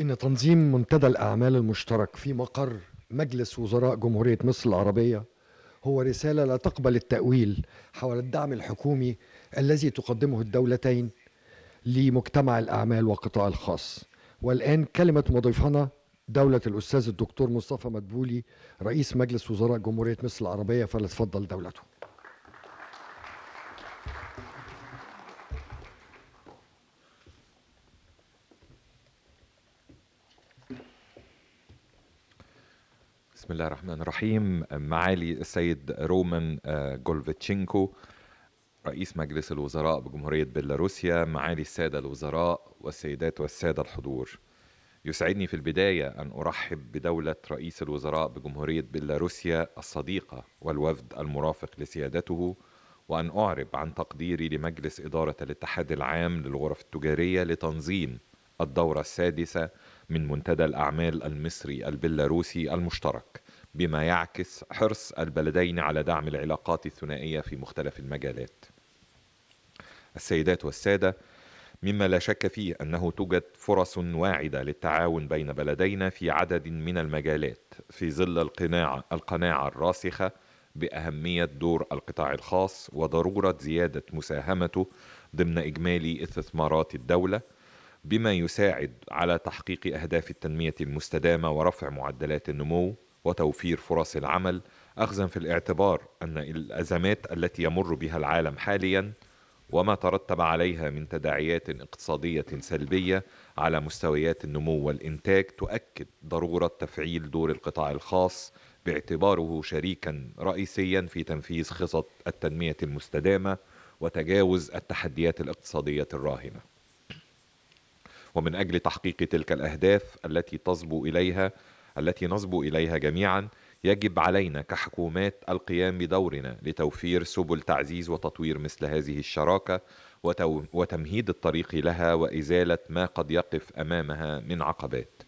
ان تنظيم منتدى الاعمال المشترك في مقر مجلس وزراء جمهوريه مصر العربيه هو رساله لا تقبل التاويل حول الدعم الحكومي الذي تقدمه الدولتين لمجتمع الاعمال والقطاع الخاص والان كلمه مضيفنا دولة الأستاذ الدكتور مصطفى مدبولي رئيس مجلس وزراء جمهورية مصر العربية فلتفضل دولته بسم الله الرحمن الرحيم معالي السيد رومان آه، جولفيتشينكو رئيس مجلس الوزراء بجمهورية بيلاروسيا معالي السادة الوزراء والسيدات والسادة الحضور يسعدني في البداية أن أرحب بدولة رئيس الوزراء بجمهورية بيلاروسيا الصديقة والوفد المرافق لسيادته وأن أعرب عن تقديري لمجلس إدارة الاتحاد العام للغرف التجارية لتنظيم الدورة السادسة من منتدى الأعمال المصري البيلاروسي المشترك بما يعكس حرص البلدين على دعم العلاقات الثنائية في مختلف المجالات السيدات والسادة مما لا شك فيه انه توجد فرص واعده للتعاون بين بلدينا في عدد من المجالات في ظل القناعه القناعه الراسخه باهميه دور القطاع الخاص وضروره زياده مساهمته ضمن اجمالي استثمارات الدوله بما يساعد على تحقيق اهداف التنميه المستدامه ورفع معدلات النمو وتوفير فرص العمل اخذا في الاعتبار ان الازمات التي يمر بها العالم حاليا وما ترتب عليها من تداعيات اقتصاديه سلبيه على مستويات النمو والانتاج تؤكد ضروره تفعيل دور القطاع الخاص باعتباره شريكا رئيسيا في تنفيذ خطط التنميه المستدامه وتجاوز التحديات الاقتصاديه الراهنه ومن أجل تحقيق تلك الأهداف التي تصبو إليها التي نصبو إليها جميعا يجب علينا كحكومات القيام بدورنا لتوفير سبل تعزيز وتطوير مثل هذه الشراكة وتمهيد الطريق لها وإزالة ما قد يقف أمامها من عقبات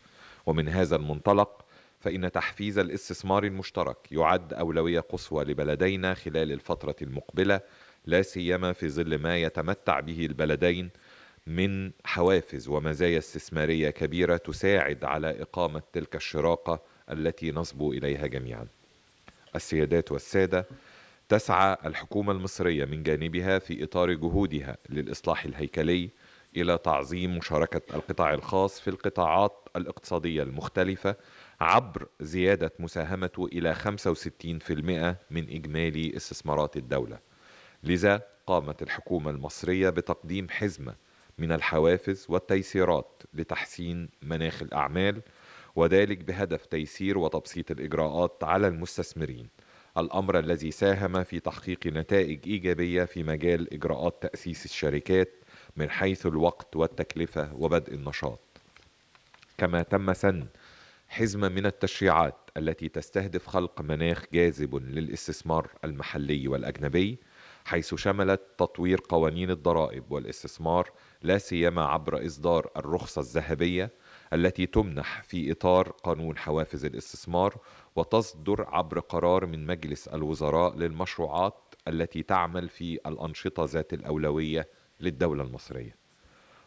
ومن هذا المنطلق فإن تحفيز الاستثمار المشترك يعد أولوية قصوى لبلدينا خلال الفترة المقبلة لا سيما في ظل ما يتمتع به البلدين من حوافز ومزايا استثمارية كبيرة تساعد على إقامة تلك الشراكة التي نصبو إليها جميعا السيادات والسادة تسعى الحكومة المصرية من جانبها في إطار جهودها للإصلاح الهيكلي إلى تعظيم مشاركة القطاع الخاص في القطاعات الاقتصادية المختلفة عبر زيادة مساهمته إلى 65% من إجمالي استثمارات الدولة لذا قامت الحكومة المصرية بتقديم حزمة من الحوافز والتيسيرات لتحسين مناخ الأعمال وذلك بهدف تيسير وتبسيط الإجراءات على المستثمرين الأمر الذي ساهم في تحقيق نتائج إيجابية في مجال إجراءات تأسيس الشركات من حيث الوقت والتكلفة وبدء النشاط كما تم سن حزمة من التشريعات التي تستهدف خلق مناخ جاذب للاستثمار المحلي والأجنبي حيث شملت تطوير قوانين الضرائب والاستثمار لا سيما عبر إصدار الرخصة الذهبية التي تمنح في إطار قانون حوافز الاستثمار وتصدر عبر قرار من مجلس الوزراء للمشروعات التي تعمل في الأنشطة ذات الأولوية للدولة المصرية.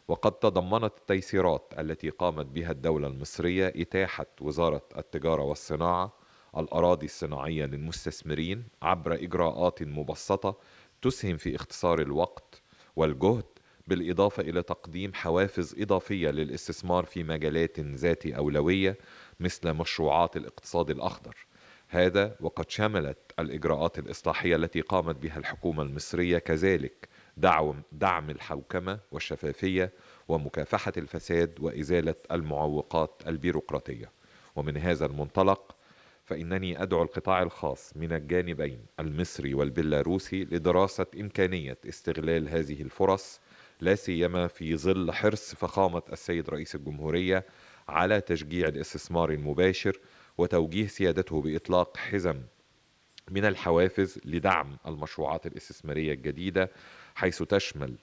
وقد تضمنت التيسيرات التي قامت بها الدولة المصرية إتاحة وزارة التجارة والصناعة الأراضي الصناعية للمستثمرين عبر إجراءات مبسطة تسهم في اختصار الوقت والجهد بالإضافة إلى تقديم حوافز إضافية للاستثمار في مجالات ذات أولوية مثل مشروعات الاقتصاد الأخضر هذا وقد شملت الإجراءات الإصلاحية التي قامت بها الحكومة المصرية كذلك دعم دعم الحوكمة والشفافية ومكافحة الفساد وإزالة المعوقات البيروقراطية ومن هذا المنطلق فإنني أدعو القطاع الخاص من الجانبين المصري والبيلاروسي لدراسة إمكانية استغلال هذه الفرص لا سيما في ظل حرص فخامة السيد رئيس الجمهورية على تشجيع الاستثمار المباشر وتوجيه سيادته بإطلاق حزم من الحوافز لدعم المشروعات الاستثمارية الجديدة حيث تشمل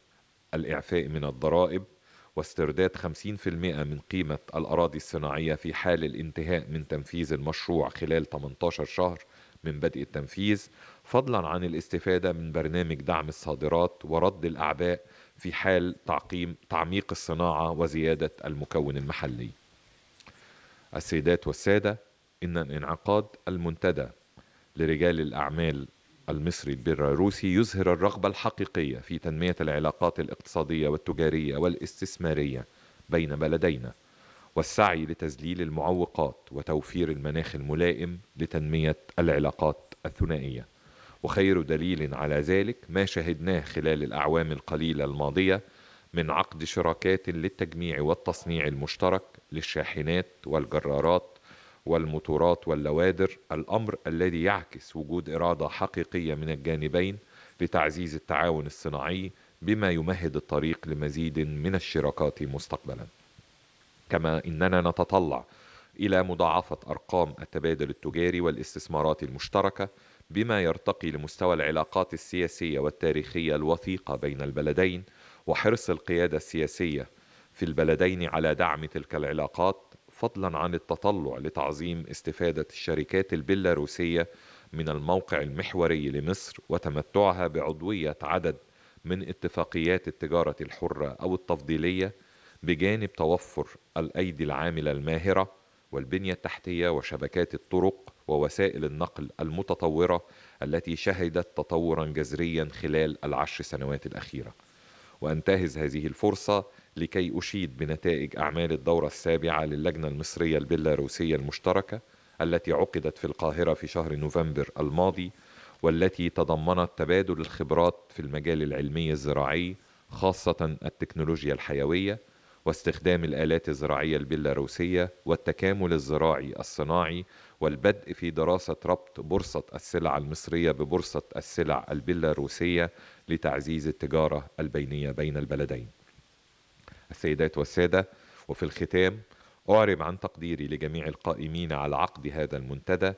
الإعفاء من الضرائب واسترداد 50% من قيمة الأراضي الصناعية في حال الانتهاء من تنفيذ المشروع خلال 18 شهر من بدء التنفيذ فضلا عن الاستفادة من برنامج دعم الصادرات ورد الأعباء في حال تعقيم تعميق الصناعة وزيادة المكون المحلي السيدات والسادة إن انعقاد المنتدى لرجال الأعمال المصري البيلاروسي يظهر الرغبة الحقيقية في تنمية العلاقات الاقتصادية والتجارية والاستثمارية بين بلدينا والسعي لتذليل المعوقات وتوفير المناخ الملائم لتنمية العلاقات الثنائية وخير دليل على ذلك ما شهدناه خلال الأعوام القليلة الماضية من عقد شراكات للتجميع والتصنيع المشترك للشاحنات والجرارات والمطورات واللوادر الأمر الذي يعكس وجود إرادة حقيقية من الجانبين لتعزيز التعاون الصناعي بما يمهد الطريق لمزيد من الشراكات مستقبلا كما إننا نتطلع إلى مضاعفة أرقام التبادل التجاري والاستثمارات المشتركة بما يرتقي لمستوى العلاقات السياسية والتاريخية الوثيقة بين البلدين وحرص القيادة السياسية في البلدين على دعم تلك العلاقات فضلا عن التطلع لتعظيم استفادة الشركات البيلاروسية من الموقع المحوري لمصر وتمتعها بعضوية عدد من اتفاقيات التجارة الحرة أو التفضيلية بجانب توفر الأيدي العاملة الماهرة والبنية التحتية وشبكات الطرق ووسائل النقل المتطورة التي شهدت تطورا جذريا خلال العشر سنوات الأخيرة وأنتهز هذه الفرصة لكي أشيد بنتائج أعمال الدورة السابعة للجنة المصرية البيلاروسية المشتركة التي عقدت في القاهرة في شهر نوفمبر الماضي والتي تضمنت تبادل الخبرات في المجال العلمي الزراعي خاصة التكنولوجيا الحيوية واستخدام الآلات الزراعية البيلاروسية والتكامل الزراعي الصناعي والبدء في دراسة ربط بورصة السلع المصرية ببورصة السلع البيلاروسية لتعزيز التجارة البينية بين البلدين السيدات والسادة وفي الختام أعرب عن تقديري لجميع القائمين على عقد هذا المنتدى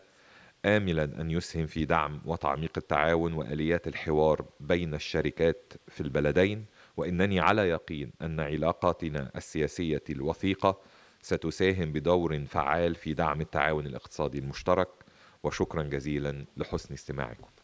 آملا أن يسهم في دعم وتعميق التعاون وآليات الحوار بين الشركات في البلدين وإنني على يقين أن علاقاتنا السياسية الوثيقة ستساهم بدور فعال في دعم التعاون الاقتصادي المشترك وشكرا جزيلا لحسن استماعكم